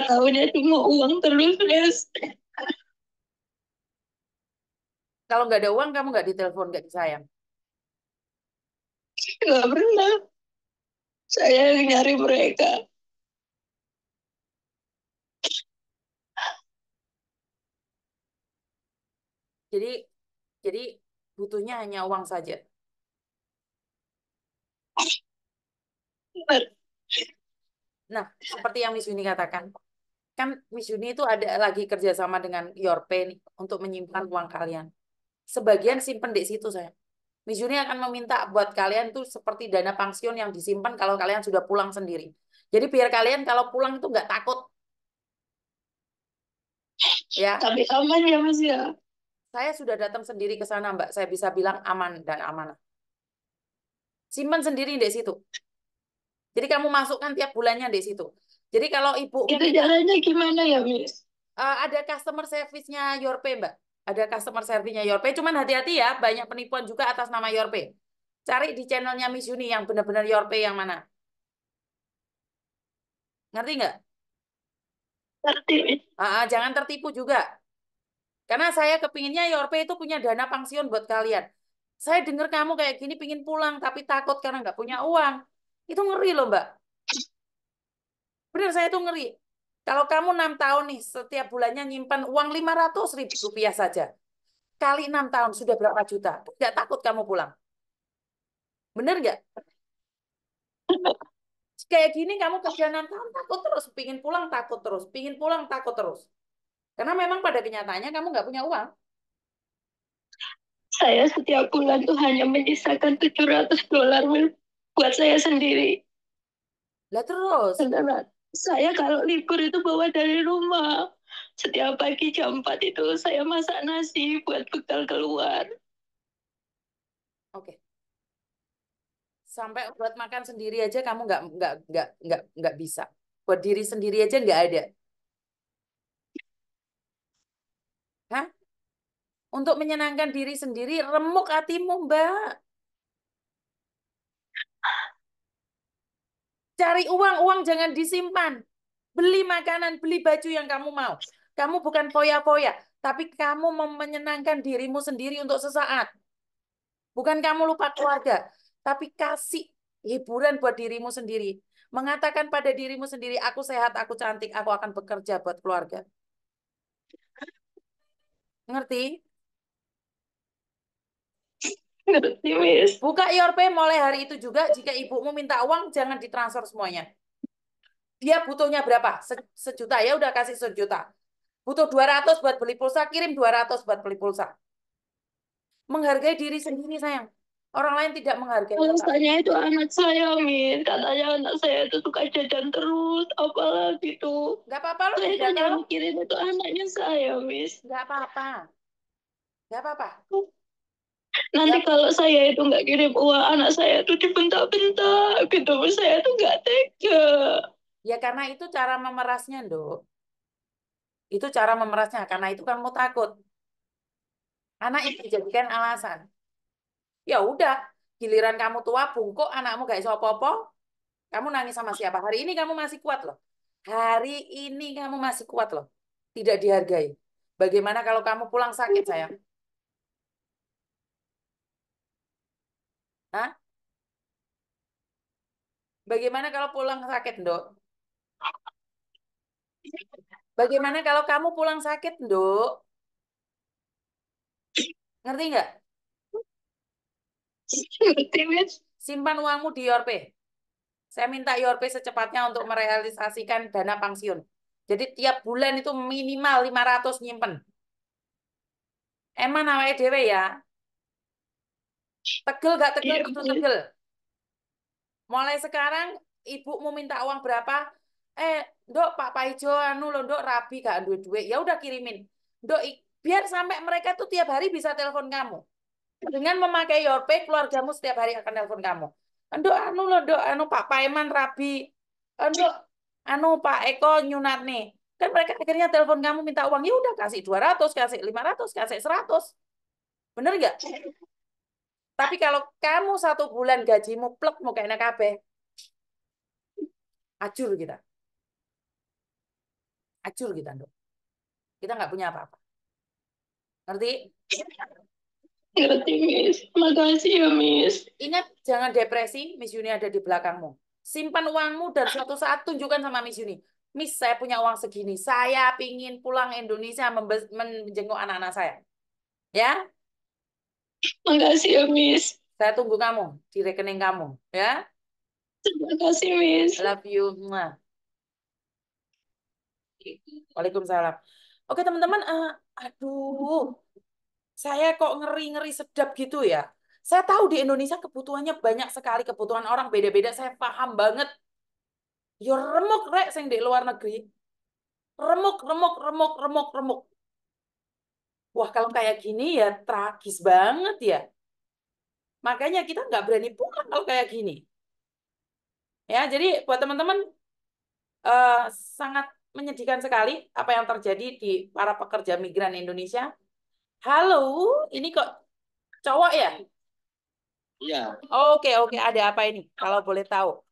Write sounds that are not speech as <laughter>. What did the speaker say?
tahunya cuma uang terus Les kalau nggak ada uang kamu nggak ditelepon nggak disayang nggak pernah saya nyari mereka jadi jadi butuhnya hanya uang saja Nah, seperti yang Miss Winnie katakan, kan Miss Juni itu ada lagi kerjasama dengan Pay nih untuk menyimpan uang kalian. Sebagian simpen di situ saya. Miss Juni akan meminta buat kalian tuh seperti dana pensiun yang disimpan kalau kalian sudah pulang sendiri. Jadi biar kalian kalau pulang itu nggak takut. Ya. Tapi aman ya Mas ya. Saya sudah datang sendiri ke sana Mbak. Saya bisa bilang aman dan amanah. Simpan sendiri di situ. Jadi kamu masukkan tiap bulannya di situ. Jadi kalau ibu itu caranya gimana ya, Miss? Uh, ada customer service-nya Yorpe, Mbak. Ada customer service-nya Yorpe. Cuman hati-hati ya, banyak penipuan juga atas nama Yorpe. Cari di channelnya Miss Yuni yang benar-benar Yorpe yang mana. Ngerti nggak? Ngerti. Uh, uh, jangan tertipu juga. Karena saya kepinginnya Yorpe itu punya dana pensiun buat kalian. Saya dengar kamu kayak gini pingin pulang tapi takut karena nggak punya uang. Itu ngeri loh, Mbak. Benar, saya tuh ngeri. Kalau kamu enam tahun nih, setiap bulannya nyimpan uang lima ratus ribu rupiah saja. Kali enam tahun, sudah berapa juta? Nggak takut kamu pulang. Benar nggak? <laughs> Kayak gini kamu kerja enam tahun, takut terus. Pingin pulang, takut terus. Pingin pulang, takut terus. Karena memang pada kenyataannya kamu nggak punya uang. Saya setiap bulan tuh hanya menyisakan 700 dolar buat saya sendiri. Lah terus? saya kalau libur itu bawa dari rumah. Setiap pagi jam 4 itu saya masak nasi buat bekal keluar. Oke. Okay. Sampai buat makan sendiri aja kamu nggak nggak nggak nggak nggak bisa. Buat diri sendiri aja nggak ada. Hah? Untuk menyenangkan diri sendiri remuk hatimu, Mbak. Cari uang, uang jangan disimpan. Beli makanan, beli baju yang kamu mau. Kamu bukan poya-poya, tapi kamu menyenangkan dirimu sendiri untuk sesaat. Bukan kamu lupa keluarga, tapi kasih hiburan buat dirimu sendiri. Mengatakan pada dirimu sendiri, aku sehat, aku cantik, aku akan bekerja buat keluarga. Ngerti? Buka IRP mulai hari itu juga jika ibumu minta uang jangan ditransfer semuanya. Dia butuhnya berapa? Se sejuta ya udah kasih sejuta. Butuh 200 buat beli pulsa, kirim 200 buat beli pulsa. Menghargai diri sendiri sayang. Orang lain tidak menghargai. Alasannya itu anak saya, Min. Katanya anak saya itu suka jajan terus, apalagi itu Gak apa-apa loh. Saya kan mikirin itu anaknya saya, Miss. Gak apa-apa. Gak apa-apa nanti kalau saya itu nggak kirim uang anak saya itu dibentak-bentak gitu saya itu nggak tega ya karena itu cara memerasnya dok itu cara memerasnya karena itu kamu takut anak itu jadikan alasan ya udah giliran kamu tua bungkuk anakmu gak iso apa-apa kamu nangis sama siapa hari ini kamu masih kuat loh hari ini kamu masih kuat loh tidak dihargai bagaimana kalau kamu pulang sakit sayang Hah? Bagaimana kalau pulang sakit, dok? Bagaimana kalau kamu pulang sakit, dok? Ngerti nggak? Simpan uangmu di Orp. Saya minta Orp secepatnya untuk merealisasikan dana pensiun. Jadi tiap bulan itu minimal 500 nyimpen. Emang namanya dewe ya, Tegel gak tegel, ibu iya, iya. tegel. Mulai sekarang ibu mau minta uang berapa? Eh, Dok, Pak Paijo anu lo Dok, rabi gak duit duit. Ya udah kirimin. Dok, biar sampai mereka tuh tiap hari bisa telepon kamu. Dengan memakai Yorpe, keluargamu setiap hari akan telepon kamu. anu anu lo Dok, anu Pak Paiman rabi. anu anu Pak Eko nyunat nih. Kan mereka akhirnya telepon kamu minta uang. Ya udah kasih 200, kasih 500, kasih 100. Bener gak? <laughs> Tapi kalau kamu satu bulan gajimu plek mau kayak kabeh. Acur kita. Acur kita, Dok. Kita nggak punya apa-apa. Ngerti? Ngerti, Miss. Makasih ya, Miss. Ingat, jangan depresi. Miss Yuni ada di belakangmu. Simpan uangmu dan suatu saat tunjukkan sama Miss Yuni. Miss, saya punya uang segini. Saya pingin pulang Indonesia menjenguk anak-anak saya. Ya, Makasih ya, Miss. Saya tunggu kamu di rekening kamu, ya. Terima kasih, Miss. love you. Waalaikumsalam. Oke, teman-teman. Uh, aduh, saya kok ngeri-ngeri sedap gitu ya. Saya tahu di Indonesia kebutuhannya banyak sekali. Kebutuhan orang beda-beda. Saya paham banget. Yo ya, remuk rek sing di luar negeri. Remuk, remuk, remuk, remuk, remuk. Wah, kalau kayak gini ya tragis banget ya. Makanya kita nggak berani pulang kalau kayak gini. Ya, jadi buat teman-teman eh, sangat menyedihkan sekali apa yang terjadi di para pekerja migran Indonesia. Halo, ini kok cowok ya? Iya. Oke, oke, ada apa ini? Kalau boleh tahu.